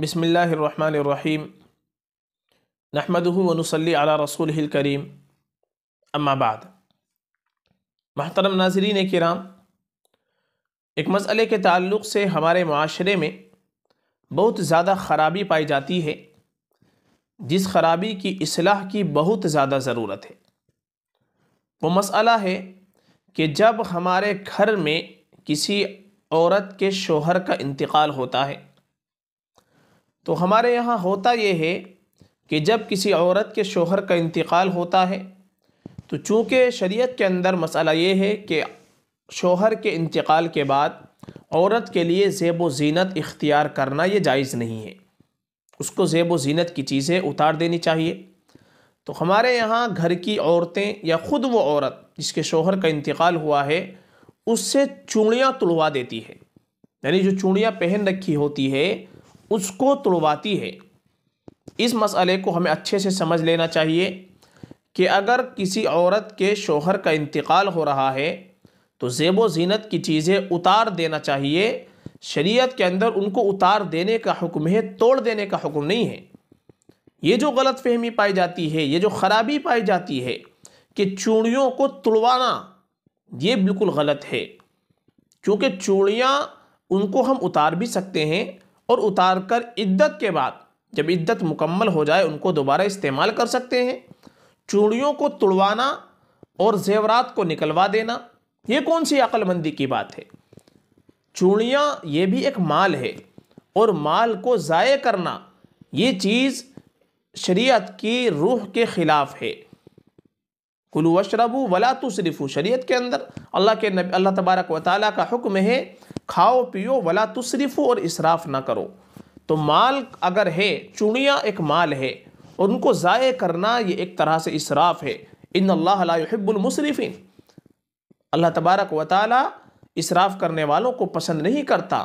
बसमीम नहमदनसली अला रसूल करीम अम्माबाद महतरम नाजरीन कराम एक मसले के ताल्लुक़ से हमारे माशरे में बहुत ज़्यादा ख़राबी पाई जाती है जिस खराबी की असलाह की बहुत ज़्यादा ज़रूरत है वो मसला है कि जब हमारे घर में किसी औरत के शोहर का इंतकाल होता है तो हमारे यहाँ होता ये है कि जब किसी औरत के शोहर का इंतकाल होता है तो चूँकि शरीयत के अंदर मसला ये है कि शोहर के इंतकाल के बाद औरत के लिए जेब व जीनत इख्तियार करना ये जायज़ नहीं है उसको जेब व जीनत की चीज़ें उतार देनी चाहिए तो हमारे यहाँ घर की औरतें या ख़ुद वो औरत जिसके शोहर का इंतकाल हुआ है उससे चूड़ियाँ तुड़वा देती है यानी जो चूड़ियाँ पहन रखी होती है उसको तुड़वाती है इस मसले को हमें अच्छे से समझ लेना चाहिए कि अगर किसी औरत के शोहर का इंतकाल हो रहा है तो जेबो ज़ीनत की चीज़ें उतार देना चाहिए शरीयत के अंदर उनको उतार देने का हुक्म है तोड़ देने का हुक्म नहीं है ये जो गलत फहमी पाई जाती है ये जो ख़राबी पाई जाती है कि चूड़ियों को तुड़वाना ये बिल्कुल गलत है क्योंकि चूड़ियाँ उनको हम उतार भी सकते हैं और उतार कर इद्दत के बाद जब इद्दत मुकम्मल हो जाए उनको दोबारा इस्तेमाल कर सकते हैं चूड़ियों को तुड़वाना और जेवरात को निकलवा देना ये कौन सी अक्लमंदी की बात है चूड़ियाँ ये भी एक माल है और माल को ज़ाय करना ये चीज़ शरीयत की रूह के ख़िलाफ़ है कुलू अशरबू वला तुसरफ़ू शरीयत के अंदर अल्लाह के नबी अल्लाह तबारक व ताली का हुक्म है खाओ पियो वला तुसरिफो और इसराफ ना करो तो माल अगर है चूड़ियाँ एक माल है और उनको ज़ाय करना ये एक तरह से इसराफ है इन अल्लाहबुलमसरफिन अल्लाह तबारक व ताली इसराफ करने वालों को पसंद नहीं करता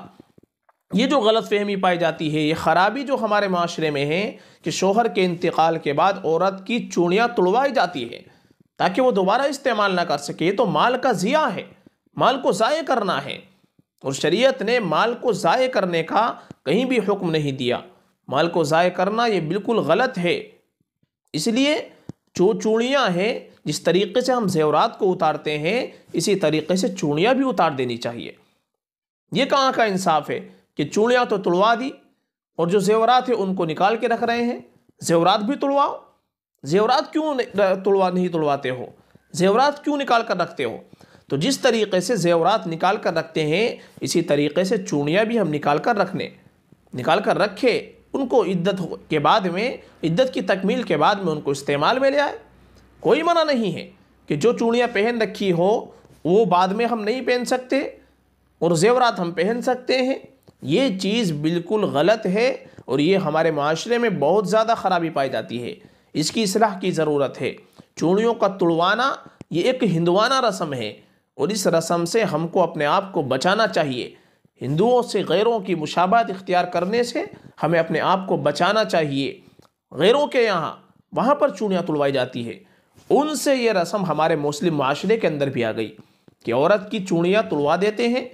ये जो गलत फहमी पाई जाती है ये ख़राबी जो हमारे माशरे में है कि शोहर के इंतकाल के बाद औरत की चूड़ियाँ तुड़वाई जाती है ताकि वो दोबारा इस्तेमाल ना कर सके तो माल का ज़िया है माल को ज़ाय करना है और तो शरीयत ने माल को ज़ाय करने का कहीं भी हुक्म नहीं दिया माल को ज़ाय करना ये बिल्कुल गलत है इसलिए जो चूड़ियाँ हैं जिस तरीके से हम जेवरात को उतारते हैं इसी तरीके से चूड़ियाँ भी उतार देनी चाहिए ये कहाँ का इंसाफ है कि चूड़ियाँ तो तुड़वा दी और जो जेवरात है उनको निकाल के रख रहे हैं जेवरात भी तुड़वाओ जेवरात क्यों तुड़वा नहीं तुड़वाते हो जेवरात क्यों निकाल कर रखते हो तो जिस तरीके से जेवरात निकाल कर रखते हैं इसी तरीके से चूड़ियाँ भी हम निकाल कर रख लें निकाल कर रखे उनको इद्दत के बाद में इद्दत की तकमील के बाद में उनको इस्तेमाल में ले आए कोई मना नहीं है कि जो चूड़ियाँ पहन रखी हो वो बाद में हम नहीं पहन सकते और जेवरात हम पहन सकते हैं ये चीज़ बिल्कुल गलत है और ये हमारे माशरे में बहुत ज़्यादा ख़राबी पाई जाती है इसकी इसलाह की ज़रूरत है चूड़ियों का तुड़वाना ये एक हिंदवाना रस्म है और इस रस्म से हमको अपने आप को बचाना चाहिए हिंदुओं से गैरों की मुशाबात इख्तियार करने से हमें अपने आप को बचाना चाहिए गैरों के यहाँ वहाँ पर चूड़ियाँ तुलवाई जाती है उनसे ये रस्म हमारे मुस्लिम माशरे के अंदर भी आ गई कि औरत की चूड़ियाँ तुलवा देते हैं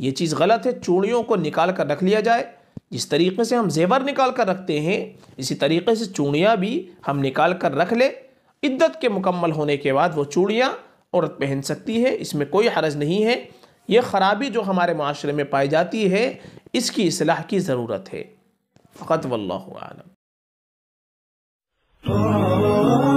ये चीज़ गलत है चूड़ियों को निकाल कर रख लिया जाए जिस तरीके से हम जेवर निकाल कर रखते हैं इसी तरीके से चूड़ियाँ भी हम निकाल कर रख ले इद्दत के मुकम्मल होने के बाद वो चूड़ियाँ औरत पहन सकती है इसमें कोई हरज नहीं है ये ख़राबी जो हमारे माशरे में पाई जाती है इसकी असलाह की ज़रूरत है फ़कत वल्लम